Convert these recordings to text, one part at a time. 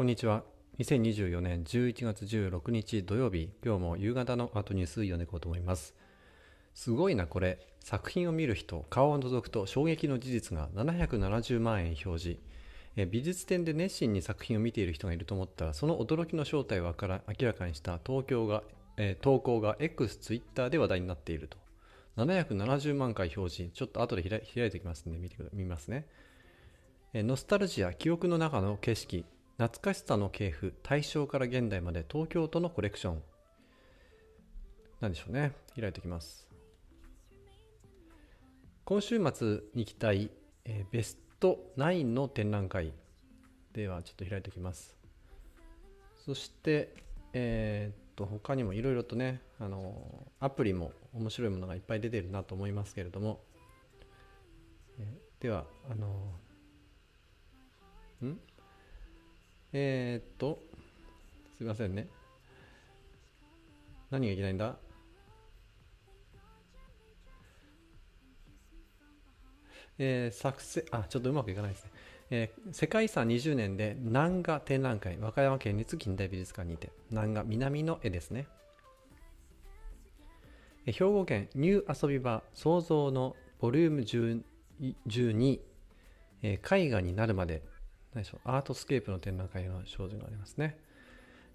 こんにちは。2024年11月16日土曜日、今日も夕方のトニュース読んでいこうと思います。すごいなこれ。作品を見る人、顔を覗くと衝撃の事実が770万円表示。美術展で熱心に作品を見ている人がいると思ったらその驚きの正体を明らかにした東京が、え投稿が X Twitter で話題になっていると770万回表示ちょっと後で開いてきますんで見てみますね、えノスタルジア記憶の中の景色懐かしさの系譜大正から現代まで東京都のコレクションなんでしょうね開いておきます今週末に行きたい、えー、ベスト9の展覧会ではちょっと開いておきますそしてえー、っと他にもいろいろとねあのアプリも面白いものがいっぱい出てるなと思いますけれども、えー、ではあのんえー、っと、すいませんね。何がいけないんだえー、作成、あ、ちょっとうまくいかないですね。えー、世界遺産20年で南画展覧会、和歌山県立近代美術館にて、南画、南の絵ですね。えー、兵庫県ニュー遊び場創造のボリューム1 2えー、絵画になるまで何でしょうアートスケープの展覧会の障子がありますね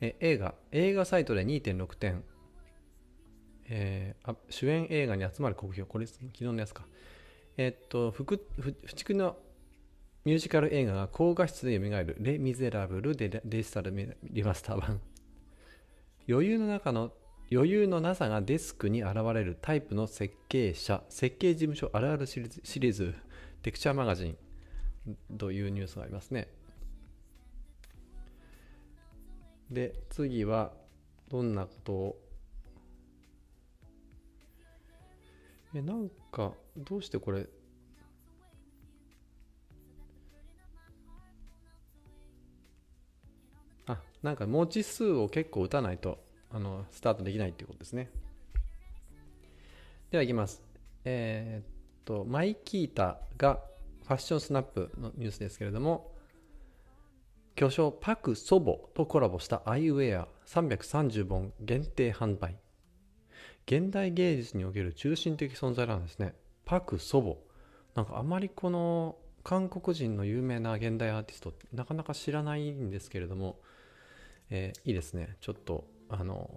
え映画映画サイトで2.6点、えー、あ主演映画に集まる国評これ昨日のやつかえっと不福のミュージカル映画が高画質で蘇る「レ・ミゼラブル」デ・デジタルリマスター版余裕の中の余裕のなさがデスクに現れるタイプの設計者設計事務所あるあるシリーズテクチャーマガジンというニュースがありますね。で次はどんなことをえなんかどうしてこれあなんか文字数を結構打たないとあのスタートできないっていうことですねではいきますえー、っとマイキータがファッションスナップのニュースですけれども、巨匠パク・ソボとコラボしたアイウェア330本限定販売。現代芸術における中心的存在なんですね。パク・ソボ。なんかあまりこの韓国人の有名な現代アーティストってなかなか知らないんですけれども、えー、いいですね。ちょっと、あの、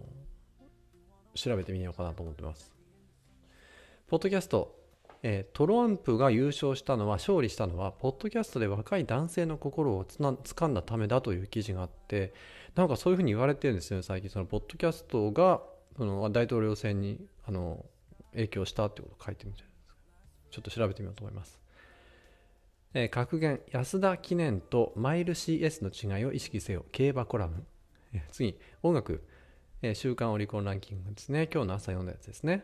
調べてみようかなと思ってます。ポッドキャストえー、トランプが優勝したのは勝利したのはポッドキャストで若い男性の心をつな掴んだためだという記事があってなんかそういうふうに言われてるんですよね最近そのポッドキャストがその大統領選にあの影響したってことを書いてるんじゃないですかちょっと調べてみようと思います。えー、格言安田記念とマイル CS の違いを意識せよ競馬コラム、えー、次音楽、えー、週刊オリコンランキングですね今日の朝読んだやつですね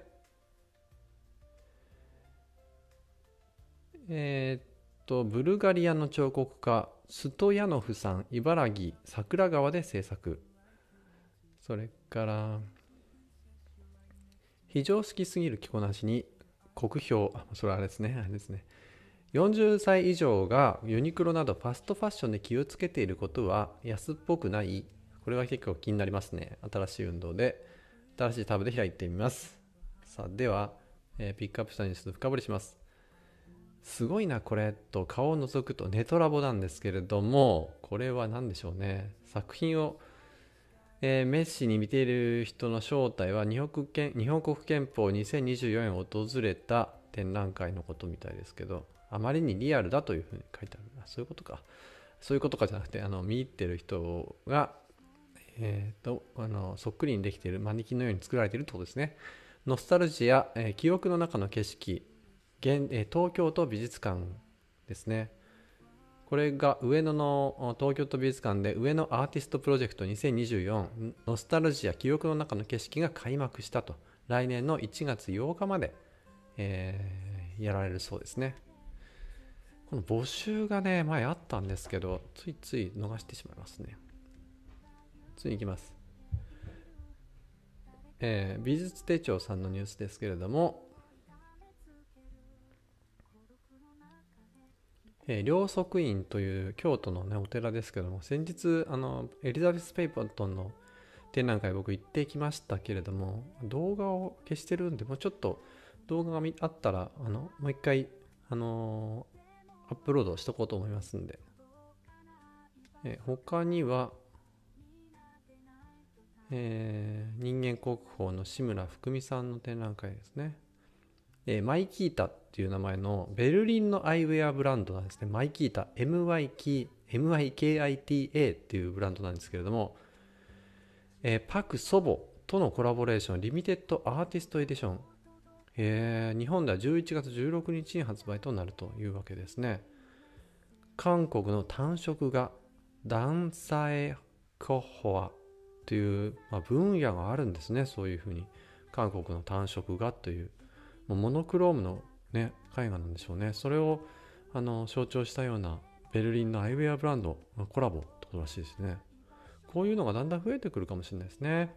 えー、っと、ブルガリアの彫刻家、ストヤノフさん、茨城、桜川で制作。それから、非常識すぎる着こなしに国評、それあれですね、あれですね。40歳以上がユニクロなどファストファッションで気をつけていることは安っぽくない。これは結構気になりますね。新しい運動で、新しいタブで開いてみます。さあ、では、えー、ピックアップしたニュース深掘りします。すごいなこれと顔を覗くとネトラボなんですけれどもこれは何でしょうね作品を、えー、メッシに見ている人の正体は日本憲日本国憲法2024年訪れた展覧会のことみたいですけどあまりにリアルだというふうに書いてあるあそういうことかそういうことかじゃなくてあの見入ってる人が、えーと、とあのそっくりにできているマネキンのように作られているってことですねノスタルジア、えー、記憶の中の景色現え東京都美術館ですねこれが上野の東京都美術館で上野アーティストプロジェクト2024ノスタルジア記憶の中の景色が開幕したと来年の1月8日まで、えー、やられるそうですねこの募集がね前あったんですけどついつい逃してしまいますね次いきますえー、美術手帳さんのニュースですけれども、えー、両側院という京都の、ね、お寺ですけども先日あのエリザベス・ペイパントンの展覧会僕行ってきましたけれども動画を消してるんでもうちょっと動画があったらあのもう一回、あのー、アップロードしとこうと思いますんで、えー、他には、えー、人間国宝の志村福美さんの展覧会ですねえー、マイキータっていう名前のベルリンのアイウェアブランドなんですね。マイキータ、MYK、MYKITA っていうブランドなんですけれども、えー、パク・ソボとのコラボレーション、リミテッドアーティストエディション。えー、日本では11月16日に発売となるというわけですね。韓国の単色画、ダンサエ・コホアという、まあ、分野があるんですね。そういうふうに。韓国の単色画というモノクロームの、ね、絵画なんでしょうねそれをあの象徴したようなベルリンのアイウェアブランドコラボってことらしいですねこういうのがだんだん増えてくるかもしれないですね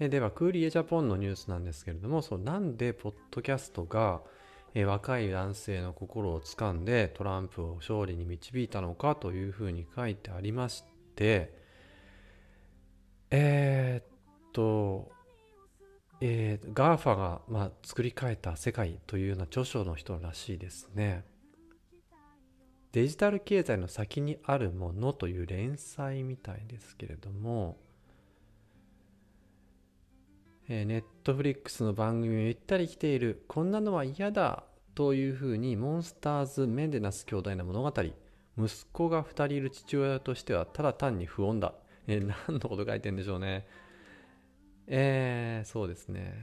えではクーリエジャポンのニュースなんですけれどもそうなんでポッドキャストがえ若い男性の心をつかんでトランプを勝利に導いたのかというふうに書いてありましてえー、っとえー、ガーファが、まあ、作り変えた世界というような著書の人らしいですね。デジタル経済の先にあるものという連載みたいですけれども、えー、ネットフリックスの番組を行ったり来ている、こんなのは嫌だというふうにモンスターズ・メンデナス兄弟の物語、息子が2人いる父親としてはただ単に不穏だ。えー、何のこと書いてんでしょうね。えー、そうですね。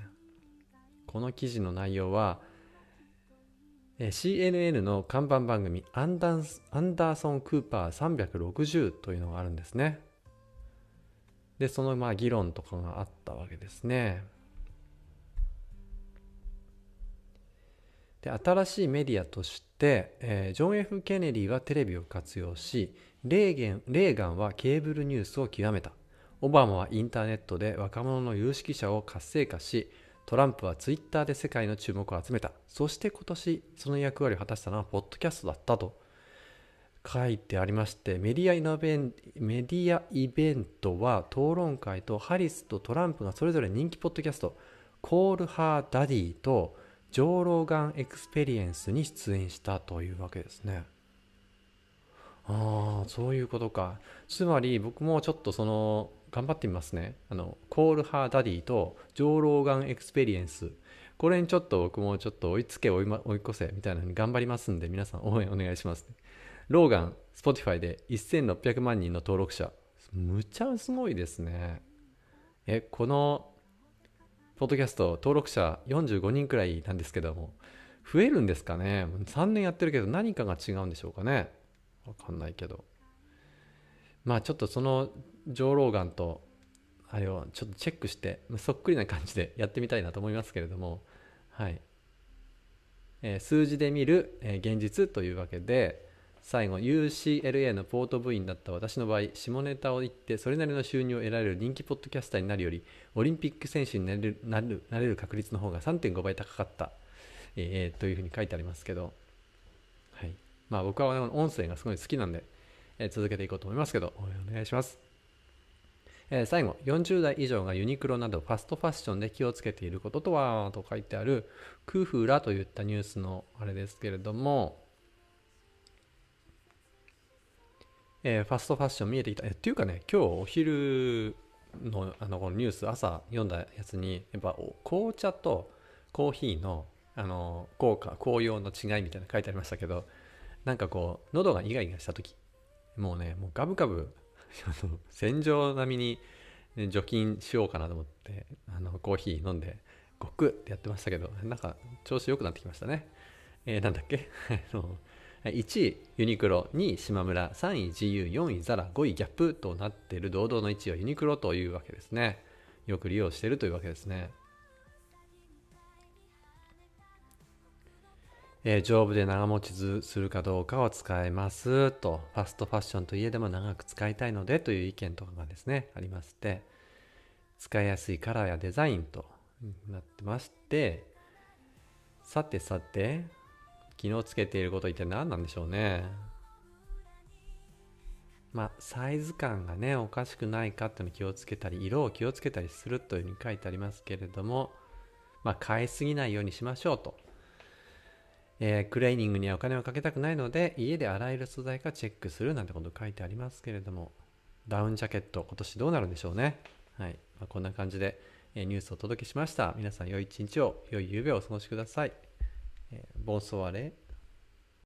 この記事の内容は、え CNN の看板番組アンダーソン・クーパー360というのがあるんですね。で、そのまあ議論とかがあったわけですね。で新しいメディアとして、えー、ジョン・ F・ ケネディはテレビを活用しレーゲンレーガンはケーブルニュースを極めたオバマはインターネットで若者の有識者を活性化しトランプはツイッターで世界の注目を集めたそして今年その役割を果たしたのはポッドキャストだったと書いてありましてメディアイノベンメディアイベントは討論会とハリスとトランプがそれぞれ人気ポッドキャスト「コール・ハー・ダディ」と「上老眼エクスペリエンス」に出演したというわけですね。ああそういうことかつまり僕もちょっとその頑張ってみますね。あの、コールハーダディと上老眼エクスペリエンス。これにちょっと僕もちょっと追いつけ追い,、ま、追い越せみたいなのに頑張りますんで皆さん応援お願いします、ね。ローガン、Spotify で1600万人の登録者。むちゃすごいですね。え、この、ポッドキャスト登録者45人くらいなんですけども、増えるんですかね ?3 年やってるけど何かが違うんでしょうかねわかんないけど。まあちょっとその上老眼とあれをちょっとチェックしてそっくりな感じでやってみたいなと思いますけれども、はいえー、数字で見る、えー、現実というわけで最後 UCLA のポート部員だった私の場合下ネタを言ってそれなりの収入を得られる人気ポッドキャスターになるよりオリンピック選手になれるなるなれる確率の方が3.5倍高かった、えー、というふうに書いてありますけど、はいまあ、僕は音声がすごい好きなんで、え続けていこうと思いますけど応援お願いします。えー、最後、40代以上がユニクロなどファストファッションで気をつけていることとは、と書いてある、クーフーラといったニュースのあれですけれども、えー、ファストファッション見えてきた。えっていうかね、今日お昼のあのこのニュース、朝読んだやつに、やっぱ紅茶とコーヒーのあの効果、紅葉の違いみたいなの書いてありましたけど、なんかこう、喉がイガイガした時、もうね、もうガブガブあの戦場並みに除菌しようかなと思ってあのコーヒー飲んでごっくってやってましたけどなんか調子良くなってきましたねえー、なんだっけ1位 ユニクロ2位しまむら3位 GU4 位ザラ5位ギャップとなっている堂々の1位はユニクロというわけですねよく利用しているというわけですねえー、丈夫で長持ちするかどうかを使えますと、ファストファッションといえでも長く使いたいのでという意見とかがですね、ありまして、使いやすいカラーやデザインとなってまして、さてさて、昨日つけていること一体何なんでしょうね。まあ、サイズ感がね、おかしくないかっていうの気をつけたり、色を気をつけたりするというふうに書いてありますけれども、まあ、変えすぎないようにしましょうと。えー、クレーニングにはお金をかけたくないので家で洗える素材かチェックするなんてこと書いてありますけれどもダウンジャケット今年どうなるんでしょうねはい、まあ、こんな感じで、えー、ニュースをお届けしました皆さん良い一日を良い夕べをお過ごしください、えー、ボンソワレ